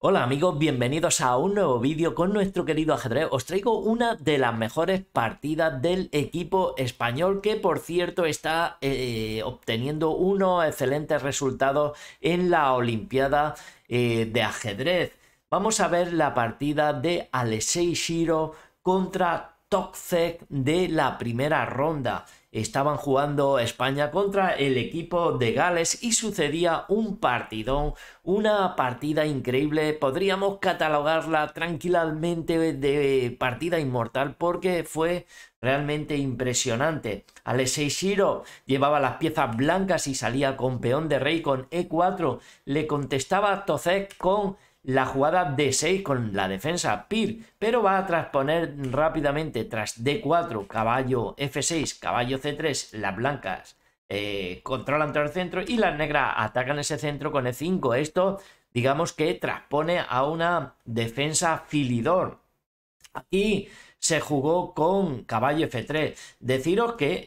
Hola amigos, bienvenidos a un nuevo vídeo con nuestro querido ajedrez. Os traigo una de las mejores partidas del equipo español que por cierto está eh, obteniendo unos excelentes resultados en la Olimpiada eh, de ajedrez. Vamos a ver la partida de Alexei Shiro contra Toksek de la primera ronda estaban jugando España contra el equipo de Gales y sucedía un partidón, una partida increíble, podríamos catalogarla tranquilamente de partida inmortal porque fue realmente impresionante. Alexei Shiro llevaba las piezas blancas y salía con peón de rey con E4, le contestaba Tozek con la jugada D6 con la defensa PIR, pero va a transponer rápidamente tras D4, caballo F6, caballo C3, las blancas eh, controlan todo el centro y las negras atacan ese centro con E5. Esto, digamos que transpone a una defensa filidor. Y se jugó con caballo F3. Deciros que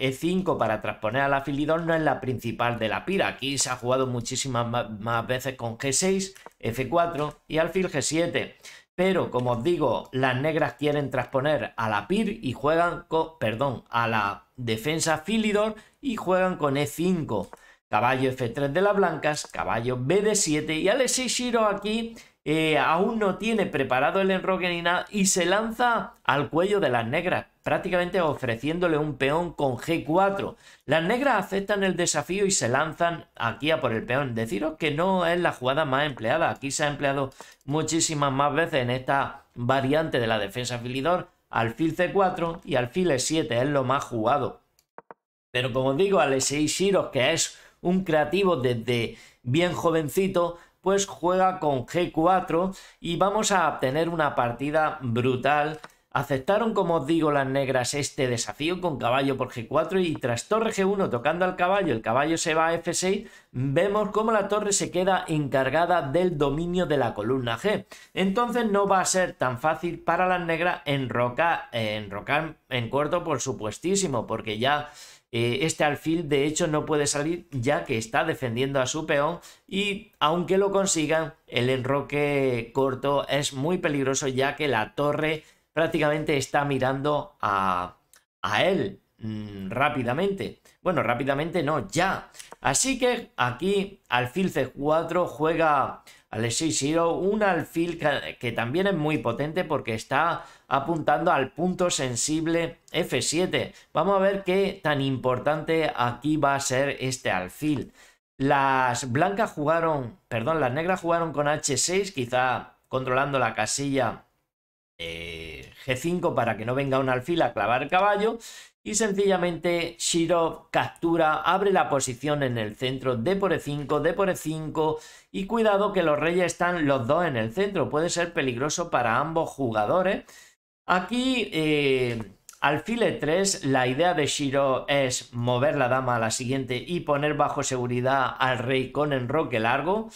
E5 eh, e para transponer a la filidor no es la principal de la pira. Aquí se ha jugado muchísimas más, veces con G6, F4 y alfil G7. Pero como os digo, las negras quieren transponer a la PIR y juegan con, perdón, a la defensa Filidor y juegan con E5. Caballo F3 de las blancas, caballo B 7 y al Shiro aquí eh, aún no tiene preparado el enroque ni nada y se lanza al cuello de las negras, prácticamente ofreciéndole un peón con G4. Las negras aceptan el desafío y se lanzan aquí a por el peón. Deciros que no es la jugada más empleada, aquí se ha empleado muchísimas más veces en esta variante de la defensa filidor. Alfil C4 y alfil E7 es lo más jugado. Pero como digo, al E6 Shiros, que es un creativo desde bien jovencito, pues juega con G4 y vamos a obtener una partida brutal. Aceptaron, como os digo, las negras este desafío con caballo por G4 y tras torre G1 tocando al caballo, el caballo se va a F6, vemos cómo la torre se queda encargada del dominio de la columna G. Entonces no va a ser tan fácil para las negras enrocar, En enrocar en cuarto por supuestísimo, porque ya eh, este alfil de hecho no puede salir ya que está defendiendo a su peón y aunque lo consigan, el enroque corto es muy peligroso ya que la torre prácticamente está mirando a, él mm, rápidamente. Bueno, rápidamente no, ya. Así que aquí alfil C4 juega e6 Siro, un alfil que, también es muy potente porque está apuntando al punto sensible F7. Vamos a ver qué tan importante aquí va a ser este alfil. Las blancas jugaron, perdón, las negras jugaron con H6, quizá controlando la casilla eh, G5 para que no venga un alfil a clavar caballo y sencillamente Shiro captura, abre la posición en el centro, D por E5, D por E5 y cuidado que los reyes están los dos en el centro, puede ser peligroso para ambos jugadores. Aquí eh, al alfil 3 la idea de Shiro es mover la dama a la siguiente y poner bajo seguridad al rey con enroque largo.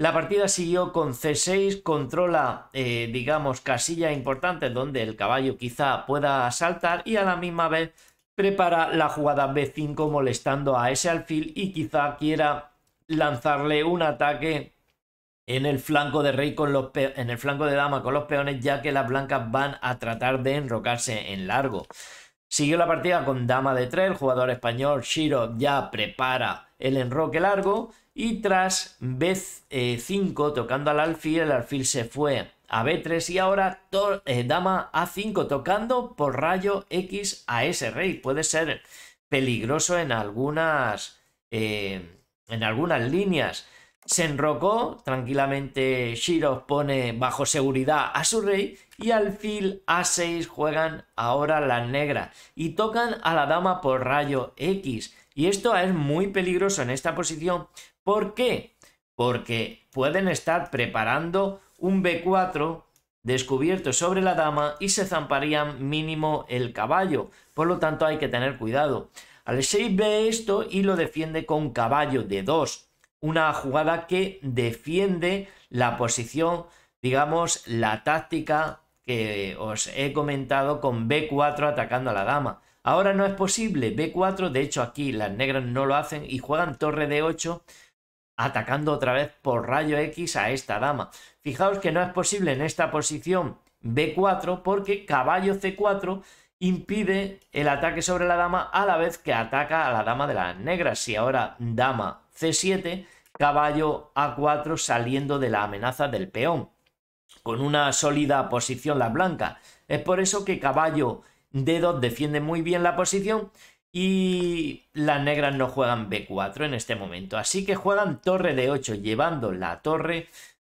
La partida siguió con C6, controla, eh, digamos, casilla importante donde el caballo quizá pueda saltar y a la misma vez prepara la jugada B5 molestando a ese alfil y quizá quiera lanzarle un ataque en el flanco de rey con los en el flanco de dama con los peones ya que las blancas van a tratar de enrocarse en largo. Siguió la partida con dama de 3, el jugador español Shiro ya prepara el enroque largo y tras B5 eh, tocando al alfil, el alfil se fue a B3 y ahora eh, dama A5 tocando por rayo X a ese rey. Puede ser peligroso en algunas, eh, en algunas líneas. Se enrocó, tranquilamente Shiro pone bajo seguridad a su rey y alfil A6 juegan ahora las negras y tocan a la dama por rayo X. Y esto es muy peligroso en esta posición. ¿Por qué? Porque pueden estar preparando un B4 descubierto sobre la dama y se zamparían mínimo el caballo. Por lo tanto hay que tener cuidado. Al 6 ve esto y lo defiende con caballo de 2. Una jugada que defiende la posición, digamos, la táctica que os he comentado con B4 atacando a la dama. Ahora no es posible. B4, de hecho aquí las negras no lo hacen y juegan torre D8 atacando otra vez por rayo X a esta dama. Fijaos que no es posible en esta posición B4 porque caballo C4 impide el ataque sobre la dama a la vez que ataca a la dama de las negras. Si ahora dama C7, caballo A4 saliendo de la amenaza del peón, con una sólida posición la blanca. Es por eso que caballo D2 defiende muy bien la posición y las negras no juegan B4 en este momento. Así que juegan torre D8 llevando la torre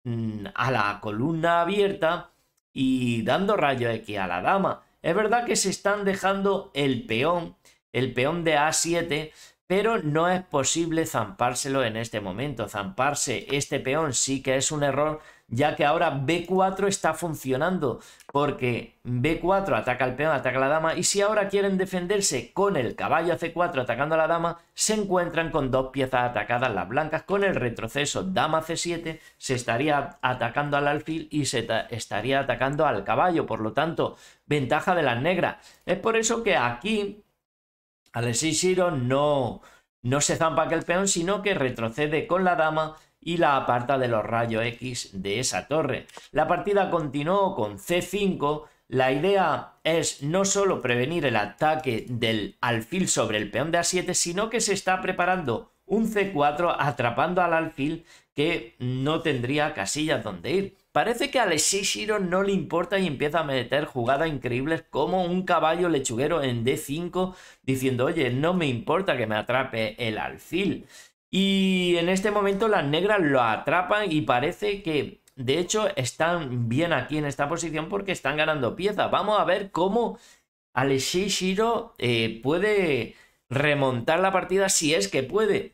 mm, a la columna abierta y dando rayo X a la dama. Es verdad que se están dejando el peón, el peón de A7, pero no es posible zampárselo en este momento. Zamparse este peón sí que es un error ya que ahora B4 está funcionando, porque B4 ataca al peón, ataca a la dama, y si ahora quieren defenderse con el caballo C4 atacando a la dama, se encuentran con dos piezas atacadas las blancas, con el retroceso dama C7, se estaría atacando al alfil y se estaría atacando al caballo, por lo tanto, ventaja de las negras. Es por eso que aquí Alexis Siro no, no se zampa aquel el peón, sino que retrocede con la dama y la aparta de los rayos X de esa torre. La partida continuó con C5. La idea es no solo prevenir el ataque del alfil sobre el peón de A7, sino que se está preparando un C4 atrapando al alfil que no tendría casillas donde ir. Parece que a no le importa y empieza a meter jugadas increíbles como un caballo lechuguero en D5 diciendo, oye, no me importa que me atrape el alfil. Y en este momento las negras lo atrapan y parece que, de hecho, están bien aquí en esta posición porque están ganando piezas. Vamos a ver cómo Alexei Shiro eh, puede remontar la partida si es que puede.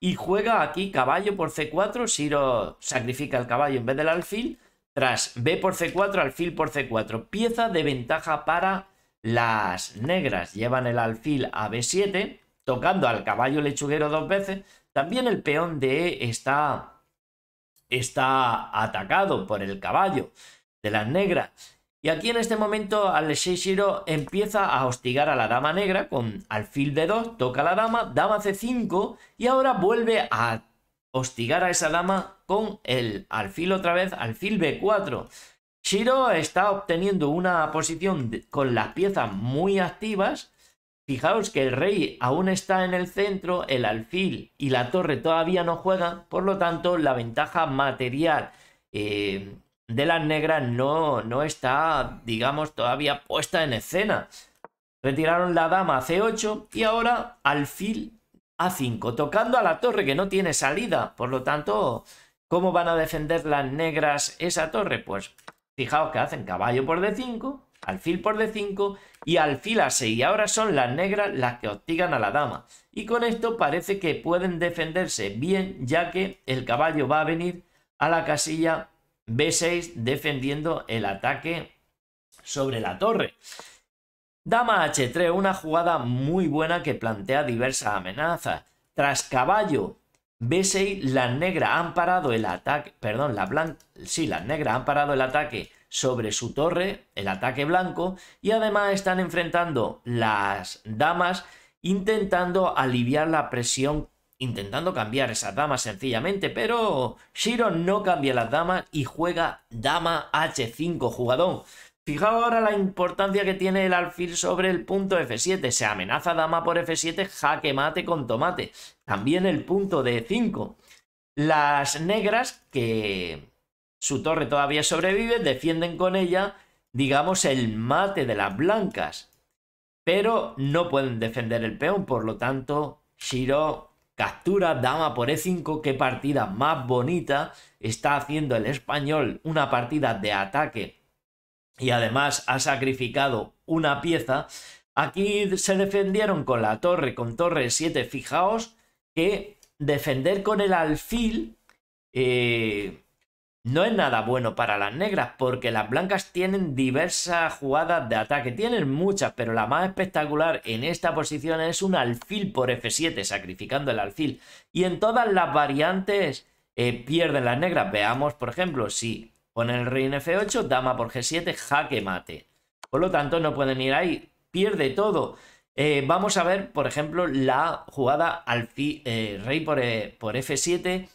Y juega aquí caballo por C4, Shiro sacrifica el caballo en vez del alfil. Tras B por C4, alfil por C4. Pieza de ventaja para las negras. Llevan el alfil a B7 tocando al caballo lechuguero dos veces. También el peón de E está, está atacado por el caballo de las negras. Y aquí en este momento al Shiro empieza a hostigar a la dama negra con alfil de 2, toca la dama, dama c5 y ahora vuelve a hostigar a esa dama con el alfil otra vez, alfil b4. Shiro está obteniendo una posición con las piezas muy activas Fijaos que el rey aún está en el centro, el alfil y la torre todavía no juegan, por lo tanto la ventaja material eh, de las negras no, no está, digamos, todavía puesta en escena. Retiraron la dama a C8 y ahora alfil A5, tocando a la torre que no tiene salida. Por lo tanto, ¿cómo van a defender las negras esa torre? Pues fijaos que hacen caballo por D5, alfil por d5 y alfil a 6. Y ahora son las negras las que hostigan a la dama. Y con esto parece que pueden defenderse bien, ya que el caballo va a venir a la casilla b6 defendiendo el ataque sobre la torre. Dama h3, una jugada muy buena que plantea diversas amenazas. Tras caballo b6, las negras han parado el ataque, perdón, la blancas, sí, las negras han parado el ataque sobre su torre, el ataque blanco, y además están enfrentando las damas intentando aliviar la presión, intentando cambiar esas damas sencillamente, pero Shiro no cambia las damas y juega dama H5 jugadón. Fijaos ahora la importancia que tiene el alfil sobre el punto F7. Se amenaza dama por F7, jaque mate con tomate. También el punto D5. Las negras que su torre todavía sobrevive, defienden con ella, digamos, el mate de las blancas. Pero no pueden defender el peón, por lo tanto, Shiro captura dama por e5, qué partida más bonita está haciendo el español, una partida de ataque y además ha sacrificado una pieza. Aquí se defendieron con la torre, con torre 7, fijaos que defender con el alfil eh, no es nada bueno para las negras, porque las blancas tienen diversas jugadas de ataque. Tienen muchas, pero la más espectacular en esta posición es un alfil por F7, sacrificando el alfil. Y en todas las variantes eh, pierden las negras. Veamos, por ejemplo, si ponen el rey en F8, dama por G7, jaque mate. Por lo tanto, no pueden ir ahí. Pierde todo. Eh, vamos a ver, por ejemplo, la jugada alfil, eh, rey por, por F7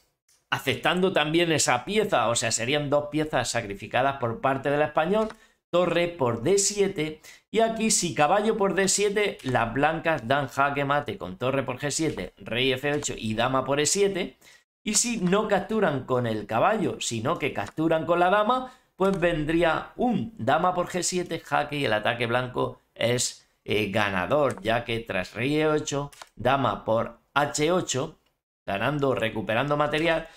aceptando también esa pieza, o sea, serían dos piezas sacrificadas por parte del español, torre por d7, y aquí si caballo por d7, las blancas dan jaque mate con torre por g7, rey f8 y dama por e7, y si no capturan con el caballo, sino que capturan con la dama, pues vendría un dama por g7, jaque y el ataque blanco es eh, ganador, ya que tras rey e8, dama por h8, ganando, recuperando material.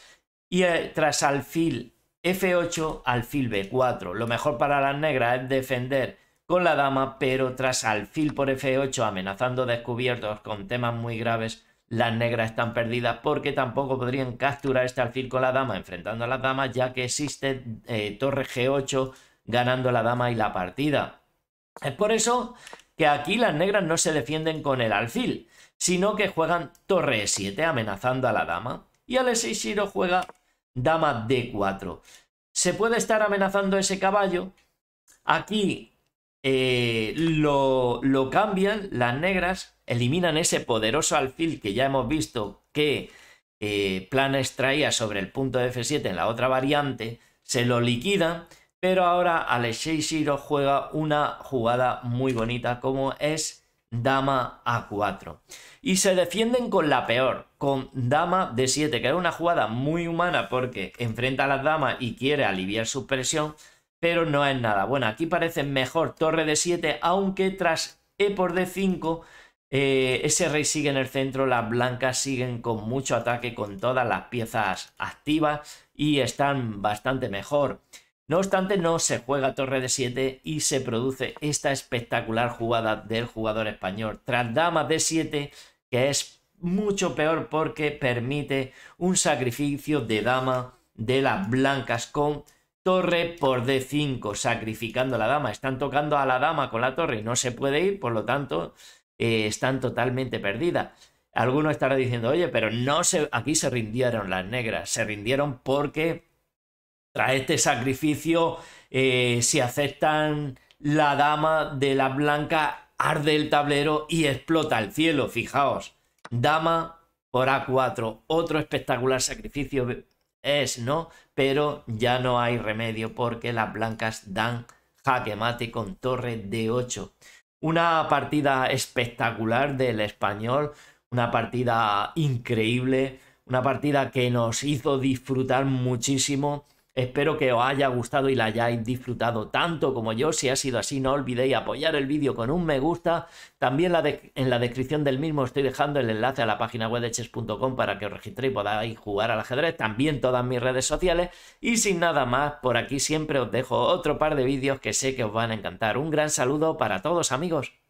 Y eh, tras alfil F8, alfil B4. Lo mejor para las negras es defender con la dama, pero tras alfil por F8, amenazando descubiertos con temas muy graves, las negras están perdidas porque tampoco podrían capturar este alfil con la dama, enfrentando a las damas, ya que existe eh, torre G8 ganando la dama y la partida. Es por eso que aquí las negras no se defienden con el alfil, sino que juegan torre e7 amenazando a la dama y al e6 juega dama d4. Se puede estar amenazando ese caballo. Aquí eh, lo, cambian, las negras eliminan ese poderoso alfil que ya hemos visto que eh, planes traía sobre el punto F7 en la otra variante, se lo liquida, pero ahora al 6 juega una jugada muy bonita como es dama a4. Y se defienden con la peor, con dama de 7 que era una jugada muy humana porque enfrenta a las damas y quiere aliviar su presión, pero no es nada. Bueno, aquí parece mejor torre de 7, aunque tras e por d5, eh, ese rey sigue en el centro, las blancas siguen con mucho ataque, con todas las piezas activas y están bastante mejor. No obstante, no se juega torre de 7 y se produce esta espectacular jugada del jugador español. Tras dama de 7, que es mucho peor porque permite un sacrificio de dama de las blancas con torre por d5, sacrificando a la dama. Están tocando a la dama con la torre y no se puede ir, por lo tanto, eh, están totalmente perdidas. Alguno estará diciendo, oye, pero no se, aquí se rindieron las negras, se rindieron porque tras este sacrificio, eh, si aceptan la dama de la blanca, arde el tablero y explota el cielo. Fijaos, dama por A4, otro espectacular sacrificio es, ¿no? Pero ya no hay remedio porque las blancas dan jaque mate con torre de 8. Una partida espectacular del español, una partida increíble, una partida que nos hizo disfrutar muchísimo Espero que os haya gustado y la hayáis disfrutado tanto como yo. Si ha sido así, no olvidéis apoyar el vídeo con un me gusta. También en la descripción del mismo estoy dejando el enlace a la página web de chess.com para que os registréis y podáis jugar al ajedrez. También todas mis redes sociales. Y sin nada más, por aquí siempre os dejo otro par de vídeos que sé que os van a encantar. Un gran saludo para todos amigos.